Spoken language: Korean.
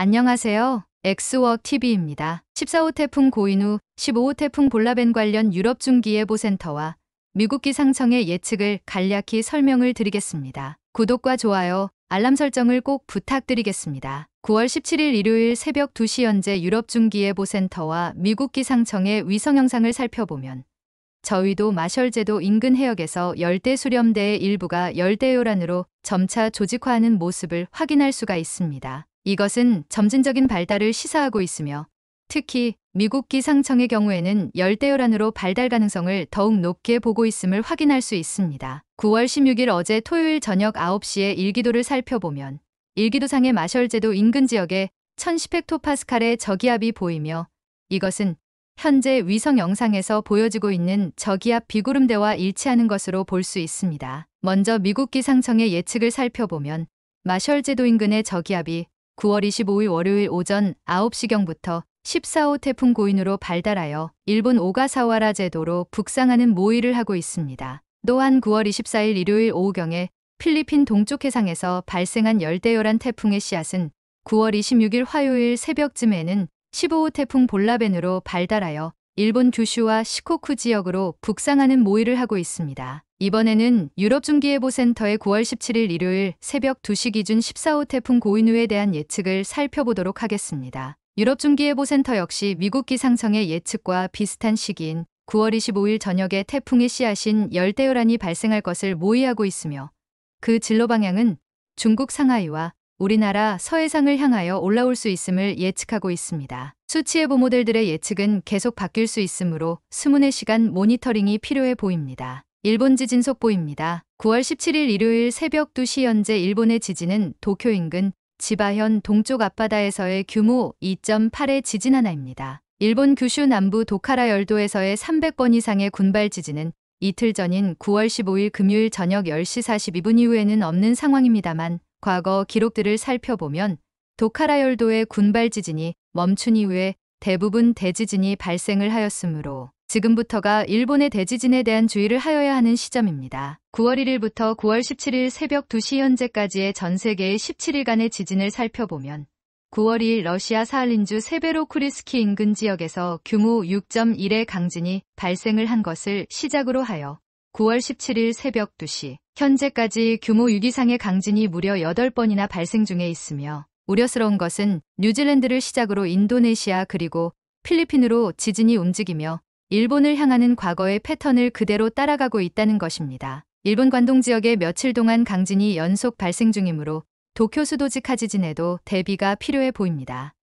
안녕하세요. 엑스워크 TV입니다. 14호 태풍 고인 후 15호 태풍 볼라벤 관련 유럽 중기예보센터와 미국기 상청의 예측을 간략히 설명을 드리겠습니다. 구독과 좋아요, 알람 설정을 꼭 부탁드리겠습니다. 9월 17일 일요일 새벽 2시 현재 유럽 중기예보센터와 미국기 상청의 위성 영상을 살펴보면 저위도 마셜제도 인근 해역에서 열대 수렴대의 일부가 열대 요란으로 점차 조직화하는 모습을 확인할 수가 있습니다. 이것은 점진적인 발달을 시사하고 있으며 특히 미국 기상청의 경우에는 열대요란으로 발달 가능성을 더욱 높게 보고 있음을 확인할 수 있습니다. 9월 16일 어제 토요일 저녁 9시에 일기도를 살펴보면 일기도상의 마셜제도 인근 지역에 1010헥토파스칼의 저기압이 보이며 이것은 현재 위성 영상에서 보여지고 있는 저기압 비구름대와 일치하는 것으로 볼 수 있습니다. 먼저 미국 기상청의 예측을 살펴보면 마셜제도 인근의 저기압이 9월 25일 월요일 오전 9시경부터 14호 태풍 고인으로 발달하여 일본 오가사와라 제도로 북상하는 모의를 하고 있습니다. 또한 9월 24일 일요일 오후경에 필리핀 동쪽 해상에서 발생한 열대요란 태풍의 씨앗은 9월 26일 화요일 새벽쯤에는 15호 태풍 볼라벤으로 발달하여 일본 규슈와 시코쿠 지역으로 북상하는 모의를 하고 있습니다. 이번에는 유럽중기예보센터의 9월 17일 일요일 새벽 2시 기준 14호 태풍 고인우에 대한 예측을 살펴보도록 하겠습니다. 유럽중기예보센터 역시 미국 기상청의 예측과 비슷한 시기인 9월 25일 저녁에 태풍의 씨앗인 열대요란이 발생할 것을 모의하고 있으며 그 진로 방향은 중국 상하이와 우리나라 서해상을 향하여 올라올 수 있음을 예측하고 있습니다. 수치예보 모델들의 예측은 계속 바뀔 수 있으므로 스문의 시간 모니터링이 필요해 보입니다. 일본 지진 속보입니다. 9월 17일 일요일 새벽 2시 현재 일본의 지진은 도쿄 인근 지바현 동쪽 앞바다에서의 규모 2.8의 지진 하나입니다. 일본 규슈 남부 도카라 열도에서의 300번 이상의 군발 지진은 이틀 전인 9월 15일 금요일 저녁 10시 42분 이후에는 없는 상황입니다만 과거 기록들을 살펴보면 도카라 열도의 군발 지진이 멈춘 이후에 대부분 대지진이 발생을 하였으므로 지금부터가 일본의 대지진에 대한 주의를 하여야 하는 시점입니다. 9월 1일부터 9월 17일 새벽 2시 현재까지의 전 세계의 17일간의 지진을 살펴보면 9월 2일 러시아 사할린주 세베로쿠리스키 인근 지역에서 규모 6.1의 강진이 발생을 한 것을 시작으로 하여 9월 17일 새벽 2시 현재까지 규모 6 이상의 강진이 무려 8번이나 발생 중에 있으며 우려스러운 것은 뉴질랜드를 시작으로 인도네시아 그리고 필리핀으로 지진이 움직이며 일본을 향하는 과거의 패턴을 그대로 따라가고 있다는 것입니다. 일본 관동 지역에 며칠 동안 강진이 연속 발생 중이므로 도쿄 수도지카지진에도 대비가 필요해 보입니다.